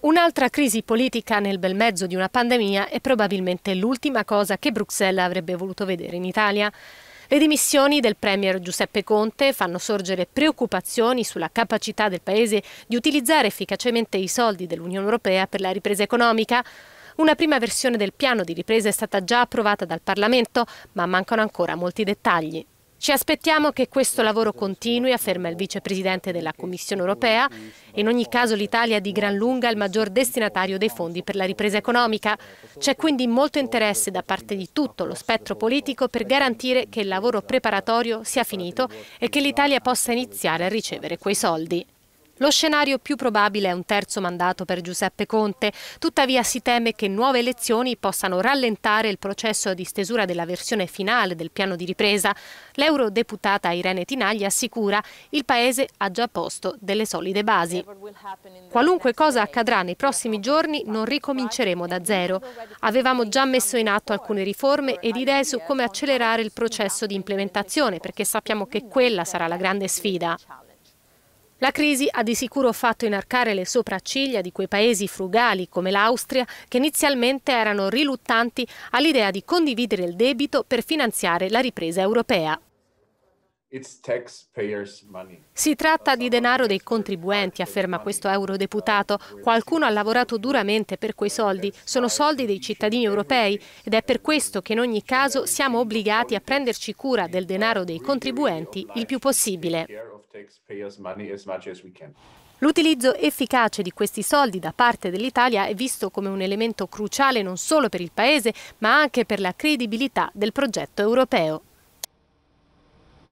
Un'altra crisi politica nel bel mezzo di una pandemia è probabilmente l'ultima cosa che Bruxelles avrebbe voluto vedere in Italia. Le dimissioni del Premier Giuseppe Conte fanno sorgere preoccupazioni sulla capacità del Paese di utilizzare efficacemente i soldi dell'Unione Europea per la ripresa economica. Una prima versione del piano di ripresa è stata già approvata dal Parlamento, ma mancano ancora molti dettagli. Ci aspettiamo che questo lavoro continui, afferma il vicepresidente della Commissione europea. In ogni caso l'Italia è di gran lunga il maggior destinatario dei fondi per la ripresa economica. C'è quindi molto interesse da parte di tutto lo spettro politico per garantire che il lavoro preparatorio sia finito e che l'Italia possa iniziare a ricevere quei soldi. Lo scenario più probabile è un terzo mandato per Giuseppe Conte, tuttavia si teme che nuove elezioni possano rallentare il processo di stesura della versione finale del piano di ripresa. L'eurodeputata Irene Tinagli assicura il Paese ha già posto delle solide basi. Qualunque cosa accadrà nei prossimi giorni non ricominceremo da zero. Avevamo già messo in atto alcune riforme ed idee su come accelerare il processo di implementazione perché sappiamo che quella sarà la grande sfida. La crisi ha di sicuro fatto inarcare le sopracciglia di quei paesi frugali come l'Austria che inizialmente erano riluttanti all'idea di condividere il debito per finanziare la ripresa europea. Si tratta di denaro dei contribuenti, afferma questo eurodeputato. Qualcuno ha lavorato duramente per quei soldi. Sono soldi dei cittadini europei ed è per questo che in ogni caso siamo obbligati a prenderci cura del denaro dei contribuenti il più possibile. L'utilizzo efficace di questi soldi da parte dell'Italia è visto come un elemento cruciale non solo per il Paese, ma anche per la credibilità del progetto europeo.